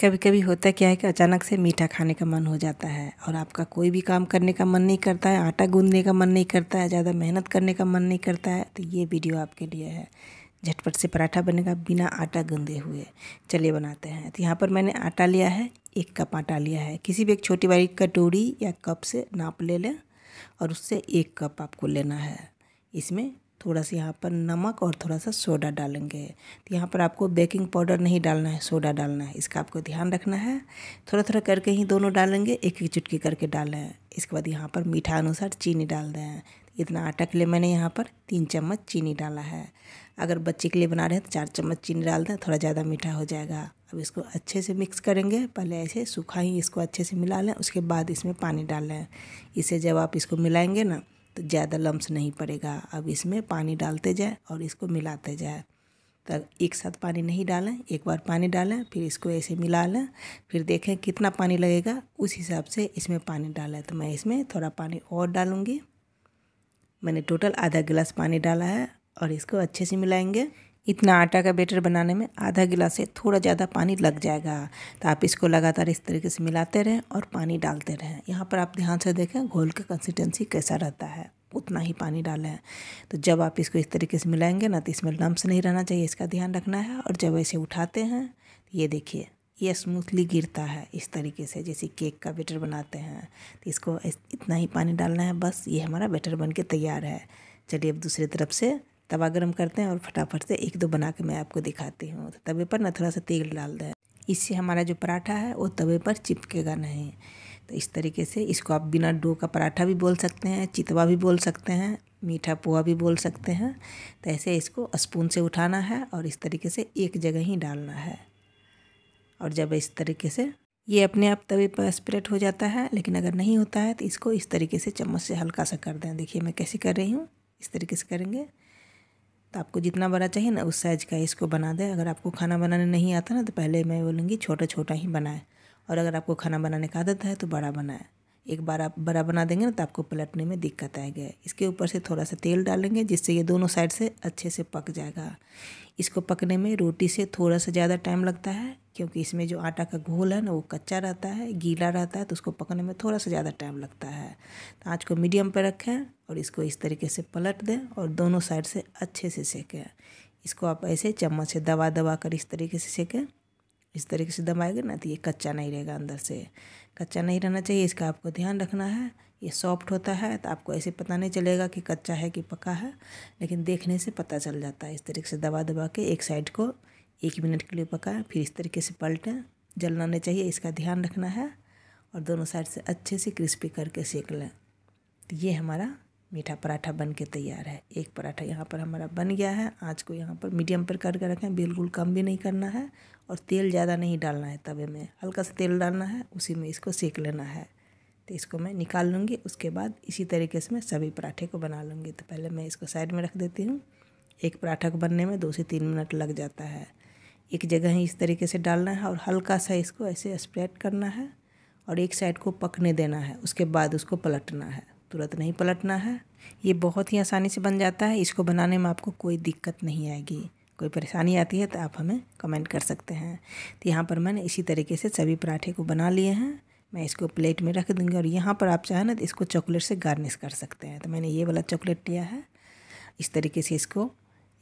कभी कभी होता क्या है कि अचानक से मीठा खाने का मन हो जाता है और आपका कोई भी काम करने का मन नहीं करता है आटा गूंदने का मन नहीं करता है ज़्यादा मेहनत करने का मन नहीं करता है तो ये वीडियो आपके लिए है झटपट से पराठा बनेगा बिना आटा गूंदे हुए चलिए बनाते हैं तो यहाँ पर मैंने आटा लिया है एक कप आटा लिया है किसी भी एक छोटी बारी कटोरी या कप से नाप ले लें और उससे एक कप आपको लेना है इसमें थोड़ा सा यहाँ पर नमक और थोड़ा सा सोडा डालेंगे तो यहाँ पर आपको बेकिंग पाउडर नहीं डालना है सोडा डालना है इसका आपको ध्यान रखना है थोड़ा थोड़ा करके ही दोनों डालेंगे एक एक चुटकी करके डालें इसके बाद यहाँ पर मीठा अनुसार चीनी डाल दें इतना आटा के लिए मैंने यहाँ पर तीन चम्मच चीनी डाला है अगर बच्चे के लिए बना रहे हैं तो चार चम्मच चीनी डाल दें थोड़ा ज़्यादा मीठा हो जाएगा अब इसको अच्छे से मिक्स करेंगे पहले ऐसे सूखा ही इसको अच्छे से मिला लें उसके बाद इसमें पानी डाल लें इसे जब आप इसको मिलाएंगे ना तो ज़्यादा लम्स नहीं पड़ेगा अब इसमें पानी डालते जाए और इसको मिलाते जाए तब एक साथ पानी नहीं डालें एक बार पानी डालें फिर इसको ऐसे मिला लें फिर देखें कितना पानी लगेगा उस हिसाब से इसमें पानी डालें तो मैं इसमें थोड़ा पानी और डालूँगी मैंने टोटल आधा गिलास पानी डाला है और इसको अच्छे से मिलाएंगे इतना आटा का बेटर बनाने में आधा गिलास से थोड़ा ज़्यादा पानी लग जाएगा तो आप इसको लगातार इस तरीके से मिलाते रहें और पानी डालते रहें यहाँ पर आप ध्यान से देखें घोल का कंसिस्टेंसी कैसा रहता है उतना ही पानी डालें तो जब आप इसको इस तरीके से मिलाएंगे ना तो इसमें लम्ब नहीं रहना चाहिए इसका ध्यान रखना है और जब ऐसे उठाते हैं ये देखिए ये स्मूथली गिरता है इस तरीके से जैसे केक का बेटर बनाते हैं तो इसको इतना ही पानी डालना है बस ये हमारा बेटर बन के तैयार है चलिए अब दूसरी तरफ से तवा गर्म करते हैं और फटाफट से एक दो बना के मैं आपको दिखाती हूँ तो तवे पर ना थोड़ा सा तेल डाल दें इससे हमारा जो पराठा है वो तवे पर चिपकेगा नहीं तो इस तरीके से इसको आप बिना डो का पराठा भी बोल सकते हैं चितवा भी बोल सकते हैं मीठा पोहा भी बोल सकते हैं तो ऐसे इसको स्पून से उठाना है और इस तरीके से एक जगह ही डालना है और जब इस तरीके से ये अपने आप तवे पर स्प्रेड हो जाता है लेकिन अगर नहीं होता है तो इसको इस तरीके से चम्मच से हल्का सा कर दें देखिए मैं कैसे कर रही हूँ इस तरीके से करेंगे तो आपको जितना बड़ा चाहिए ना उस साइज़ का इसको बना दें अगर आपको खाना बनाने नहीं आता ना तो पहले मैं बोलूँगी छोटा छोटा ही बनाएं और अगर आपको खाना बनाने का आदत है तो बड़ा बनाएं एक बार आप बड़ा बना देंगे ना तो आपको पलटने में दिक्कत आएगी इसके ऊपर से थोड़ा सा तेल डालेंगे जिससे ये दोनों साइड से अच्छे से पक जाएगा इसको पकने में रोटी से थोड़ा सा ज़्यादा टाइम लगता है क्योंकि इसमें जो आटा का घोल है ना वो कच्चा रहता है गीला रहता है तो उसको पकने में थोड़ा सा ज़्यादा टाइम लगता है तो आँच को मीडियम पर रखें और इसको इस तरीके से पलट दें और दोनों साइड से अच्छे से सेकें इसको आप ऐसे चम्मच से दबा दबा कर इस तरीके से सेकें इस तरीके से दबाएंगे ना तो ये कच्चा नहीं रहेगा अंदर से कच्चा नहीं रहना चाहिए इसका आपको ध्यान रखना है ये सॉफ्ट होता है तो आपको ऐसे पता नहीं चलेगा कि कच्चा है कि पका है लेकिन देखने से पता चल जाता है इस तरीके से दबा दबा के एक साइड को एक मिनट के लिए पकाएं फिर इस तरीके से पलटें जलना नहीं चाहिए इसका ध्यान रखना है और दोनों साइड से अच्छे से क्रिस्पी करके सेक लें तो ये हमारा मीठा पराठा बन के तैयार है एक पराठा यहाँ पर हमारा बन गया है आँच को यहाँ पर मीडियम पर करके रखें बिल्कुल कम भी नहीं करना है और तेल ज़्यादा नहीं डालना है तवे में हल्का सा तेल डालना है उसी में इसको सेक लेना है तो इसको मैं निकाल लूँगी उसके बाद इसी तरीके से मैं सभी पराठे को बना लूँगी तो पहले मैं इसको साइड में रख देती हूँ एक पराठा को बनने में दो से तीन मिनट लग जाता है एक जगह ही इस तरीके से डालना है और हल्का सा इसको ऐसे स्प्रेड करना है और एक साइड को पकने देना है उसके बाद उसको पलटना है तुरंत नहीं पलटना है ये बहुत ही आसानी से बन जाता है इसको बनाने में आपको कोई दिक्कत नहीं आएगी कोई परेशानी आती है तो आप हमें कमेंट कर सकते हैं तो यहाँ पर मैंने इसी तरीके से सभी पराठे को बना लिए हैं मैं इसको प्लेट में रख दूँगी और यहाँ पर आप चाहें ना तो इसको चॉकलेट से गार्निश कर सकते हैं तो मैंने ये वाला चॉकलेट लिया है इस तरीके से इसको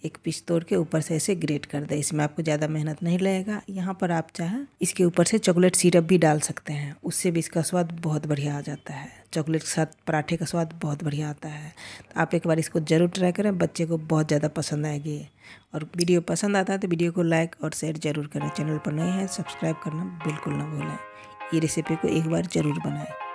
एक पीस तोड़ के ऊपर से ऐसे ग्रेट कर दें इसमें आपको ज़्यादा मेहनत नहीं लगेगा यहाँ पर आप चाहें इसके ऊपर से चॉकलेट सिरप भी डाल सकते हैं उससे भी इसका स्वाद बहुत बढ़िया आ जाता है चॉकलेट के साथ पराठे का स्वाद बहुत बढ़िया आता है तो आप एक बार इसको ज़रूर ट्राई करें बच्चे को बहुत ज़्यादा पसंद आएगी और वीडियो पसंद आता है तो वीडियो को लाइक और शेयर ज़रूर करें चैनल पर नए हैं सब्सक्राइब करना बिल्कुल ना भूलें ये रेसिपी को एक बार ज़रूर बनाएं